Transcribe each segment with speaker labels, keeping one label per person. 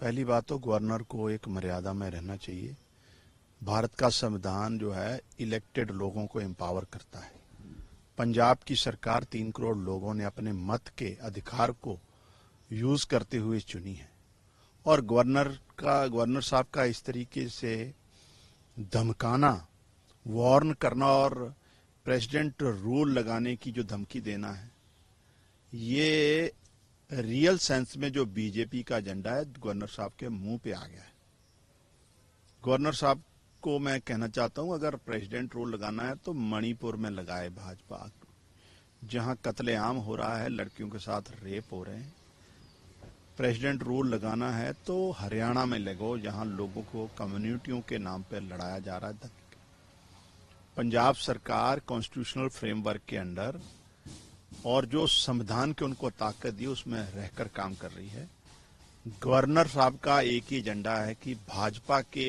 Speaker 1: पहली बात तो गवर्नर को एक मर्यादा में रहना चाहिए भारत का संविधान जो है इलेक्टेड लोगों को एम्पावर करता है पंजाब की सरकार तीन करोड़ लोगों ने अपने मत के अधिकार को यूज करते हुए चुनी है और गवर्नर का गवर्नर साहब का इस तरीके से धमकाना वार्न करना और प्रेसिडेंट रूल लगाने की जो धमकी देना है ये रियल सेंस में जो बीजेपी का एजेंडा है गवर्नर साहब के मुंह पे आ गया है गवर्नर साहब को मैं कहना चाहता हूं अगर प्रेसिडेंट रोल लगाना है तो मणिपुर में लगाए भाजपा जहां कत्लेआम हो रहा है लड़कियों के साथ रेप हो रहे हैं प्रेसिडेंट रूल लगाना है तो हरियाणा में लगो जहां लोगों को कम्युनिटियों के नाम पर लड़ाया जा रहा है पंजाब सरकार कॉन्स्टिट्यूशनल फ्रेमवर्क के अंडर और जो संविधान के उनको ताकत दी उसमें रहकर काम कर रही है गवर्नर साहब का एक ही एजेंडा है कि भाजपा के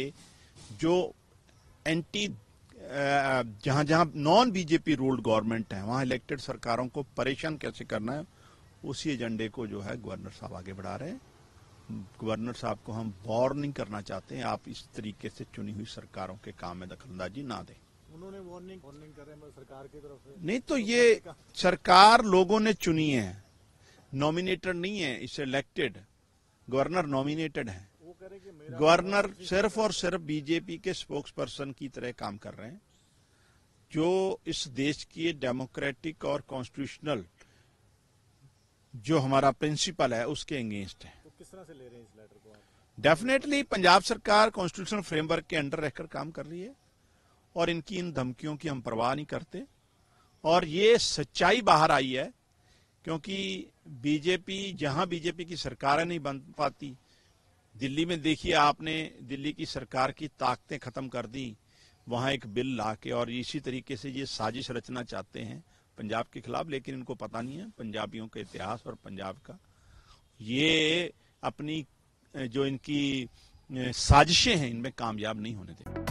Speaker 1: जो एंटी जहां जहां नॉन बीजेपी रूल्ड गवर्नमेंट है वहां इलेक्टेड सरकारों को परेशान कैसे करना है उसी एजेंडे को जो है गवर्नर साहब आगे बढ़ा रहे हैं गवर्नर साहब को हम वार्निंग करना चाहते हैं आप इस तरीके से चुनी हुई सरकारों के काम में दखलंदाजी ना दें उन्होंने वार्निंग वार्निंग कर रहे हैं मतलब सरकार की तरफ से नहीं तो, तो ये सरकार लोगों ने चुनी है नॉमिनेटेड नहीं है इसे इलेक्टेड गवर्नर नॉमिनेटेड है गवर्नर मतलब सिर्फ और सिर्फ बीजेपी के स्पोक्स पर्सन की तरह काम कर रहे हैं जो इस देश की डेमोक्रेटिक और कॉन्स्टिट्यूशनल जो हमारा प्रिंसिपल है उसके अगेंस्ट है तो किस तरह से ले रहे हैं इस लेटर को डेफिनेटली पंजाब सरकार कॉन्स्टिट्यूशनल फ्रेमवर्क के अंडर रहकर काम कर रही है और इनकी इन धमकियों की हम परवाह नहीं करते और ये सच्चाई बाहर आई है क्योंकि बीजेपी जहां बीजेपी की सरकारें नहीं बन पाती दिल्ली में देखिए आपने दिल्ली की सरकार की ताकतें खत्म कर दी वहां एक बिल ला के और इसी तरीके से ये साजिश रचना चाहते हैं पंजाब के खिलाफ लेकिन इनको पता नहीं है पंजाबियों के इतिहास और पंजाब का ये अपनी जो इनकी साजिशें हैं इनमें कामयाब नहीं होने देंगे